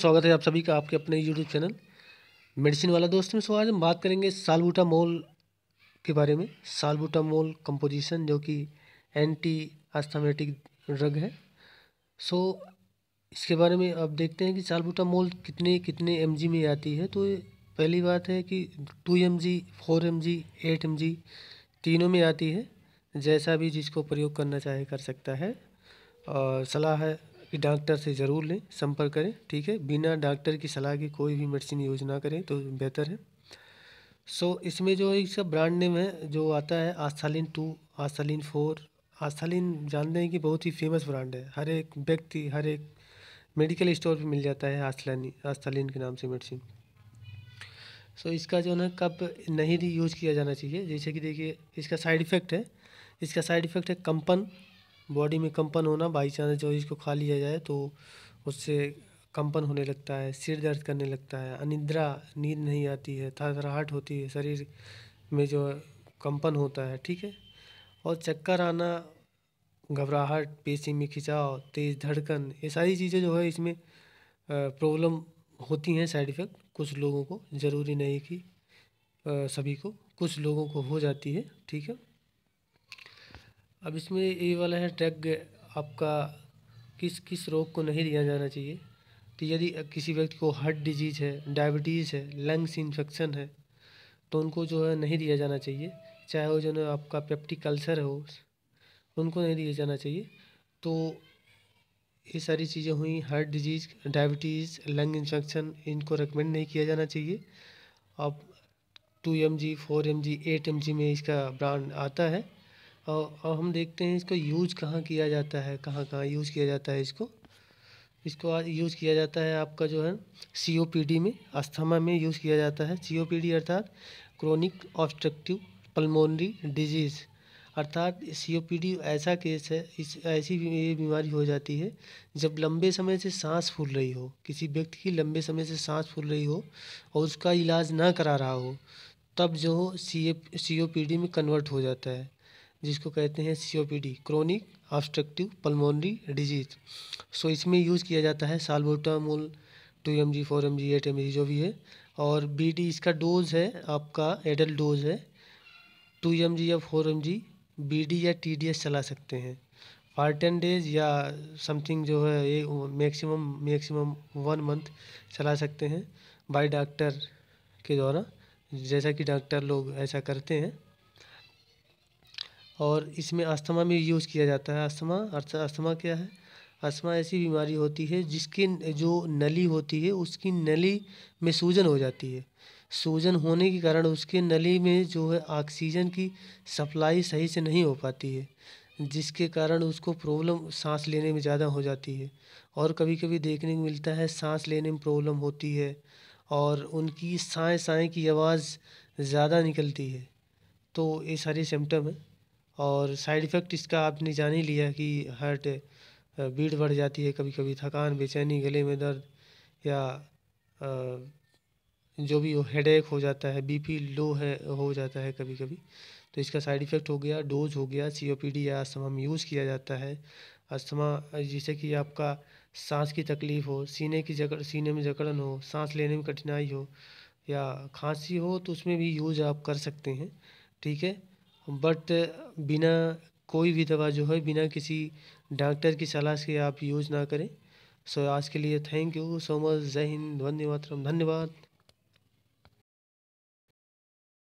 स्वागत है आप सभी का आपके अपने यूट्यूब चैनल मेडिसिन वाला दोस्त में आज हम बात करेंगे सालबूटामोल के बारे में सालबूटामोल कंपोजिशन जो कि एंटी आस्थामेटिक ड्रग है सो इसके बारे में आप देखते हैं कि सालबूटामोल कितने कितने एम में आती है तो पहली बात है कि two M G four M G eight M G तीनों में आती है जैसा भी जिसको प्रयोग करना चाहे कर सकता है और सलाह है कि डॉक्टर से ज़रूर लें संपर्क करें ठीक है बिना डॉक्टर की सलाह के कोई भी मेडिसिन यूज ना करें तो बेहतर है सो so, इसमें जो इसका ब्रांड नेम है जो आता है आस्थालिन टू आस्थालिन फोर आस्थालिन जानते हैं कि बहुत ही फेमस ब्रांड है हर एक व्यक्ति हर एक मेडिकल स्टोर पे मिल जाता है आस्थलानी आस्थालिन के नाम से मेडिसिन सो so, इसका जो ना कब नहीं यूज़ किया जाना चाहिए जैसे कि देखिए इसका साइड इफ़ेक्ट है इसका साइड इफ़ेक्ट है कंपन बॉडी में कंपन होना बाई चांस जो इसको खा लिया जाए तो उससे कंपन होने लगता है सिर दर्द करने लगता है अनिद्रा नींद नहीं आती है थरथराहट होती है शरीर में जो कंपन होता है ठीक है और चक्कर आना घबराहट पेशी में खिंचाव तेज़ धड़कन ये सारी चीज़ें जो है इसमें प्रॉब्लम होती हैं साइड इफ़ेक्ट कुछ लोगों को ज़रूरी नहीं कि सभी को कुछ लोगों को हो जाती है ठीक है अब इसमें ये वाला है टैग आपका किस किस रोग को नहीं दिया जाना चाहिए तो यदि किसी व्यक्ति को हार्ट डिजीज़ है डायबिटीज़ है लंग्स इन्फेक्शन है तो उनको जो है नहीं दिया जाना चाहिए चाहे वो जो है आपका पेप्टिक अल्सर हो उनको नहीं दिया जाना चाहिए तो ये सारी चीज़ें हुई heart disease diabetes lung infection इनको रिकमेंड नहीं किया जाना चाहिए अब two M G four M G eight M G में इसका ब्रांड आता है और और हम देखते हैं इसको यूज कहाँ किया जाता है कहाँ कहाँ यूज किया जाता है इसको इसको यूज किया जाता है आपका जो है सीओपीडी में अस्थमा में यूज किया जाता है सीओपीडी अर्थात क्रोनिक ऑब्स्ट्रक्टिव पल्मोनरी डिजीज़ अर्थात सीओपीडी ऐसा केस है इस ऐसी ये बीमारी हो जाती है जब लंबे समय से सांस फूल रही हो किसी व्यक्ति की लंबे समय से सांस फूल रही हो और उसका इलाज ना करा रहा हो तब जो C A C O P D में कन्वर्ट हो जाता है जिसको कहते हैं COPD chronic obstructive pulmonary disease so इसमें यूज़ किया जाता है salbutamol two M G four M G eight M G जो भी है और बी डी इसका डोज है आपका एडल्ट डोज है टू एम जी या four M G B D या टी डी एस चला सकते हैं फॉर टेन डेज या समथिंग जो है ये मैक्सिमम मैक्सिमम वन मंथ चला सकते हैं बाय डॉक्टर के द्वारा जैसा कि डॉक्टर लोग ऐसा करते हैं और इसमें अस्थमा में यूज़ किया जाता है अस्थमा अर्थ अस्थमा क्या है अस्थमा ऐसी बीमारी होती है जिसकी जो नली होती है उसकी नली में सूजन हो जाती है सूजन होने के कारण उसके नली में जो है ऑक्सीजन की सप्लाई सही से नहीं हो पाती है जिसके कारण उसको प्रॉब्लम सांस लेने में ज़्यादा हो जाती है और कभी कभी देखने को मिलता है सांस लेने में प्रॉब्लम होती है और उनकी साए साए की आवाज़ ज़्यादा निकलती है तो ये सारे सिम्टम हैं और साइड इफ़ेक्ट इसका आपने जान ही लिया कि हार्ट बीट बढ़ जाती है कभी कभी थकान बेचैनी गले में दर्द या जो भी हेडेक हो जाता है बीपी लो है हो जाता है कभी कभी तो इसका साइड इफ़ेक्ट हो गया डोज हो गया सीओपीडी या अस्थमा में यूज़ किया जाता है अस्थमा जिसे कि आपका सांस की तकलीफ़ हो सीने की जकड़ सीने में जकड़न हो सांस लेने में कठिनाई हो या खांसी हो तो उसमें भी यूज आप कर सकते हैं ठीक है बट बिना कोई भी दवा जो है बिना किसी डॉक्टर की सलाह से आप यूज़ ना करें सो आज के लिए थैंक यू सो मच जय हिंद वंदे मातरम धन्यवाद